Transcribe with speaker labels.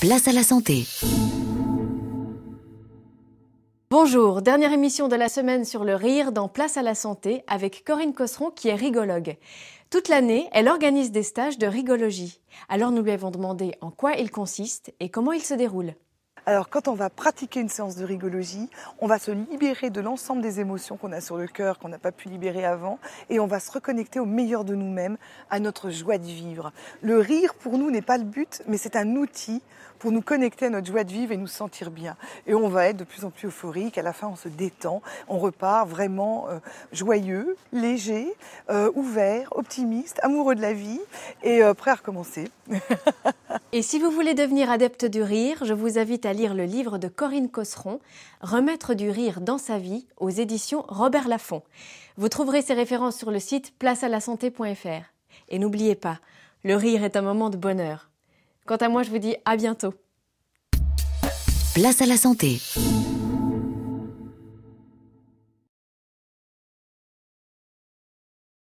Speaker 1: Place à la santé.
Speaker 2: Bonjour, dernière émission de la semaine sur le rire dans Place à la santé avec Corinne Cosseron qui est rigologue. Toute l'année, elle organise des stages de rigologie. Alors nous lui avons demandé
Speaker 3: en quoi il consiste et comment il se déroule. Alors quand on va pratiquer une séance de rigologie, on va se libérer de l'ensemble des émotions qu'on a sur le cœur, qu'on n'a pas pu libérer avant, et on va se reconnecter au meilleur de nous-mêmes, à notre joie de vivre. Le rire pour nous n'est pas le but, mais c'est un outil pour nous connecter à notre joie de vivre et nous sentir bien. Et on va être de plus en plus euphorique, à la fin on se détend, on repart vraiment euh, joyeux, léger, euh, ouvert, optimiste, amoureux de la vie et euh, prêt à recommencer.
Speaker 2: Et si vous voulez devenir adepte du rire, je vous invite à lire le livre de Corinne Cosseron, Remettre du rire dans sa vie, aux éditions Robert Laffont. Vous trouverez ces références sur le site placealasanté.fr. Et n'oubliez pas, le rire est un moment de bonheur. Quant à moi, je vous dis à bientôt.
Speaker 1: Place à la santé.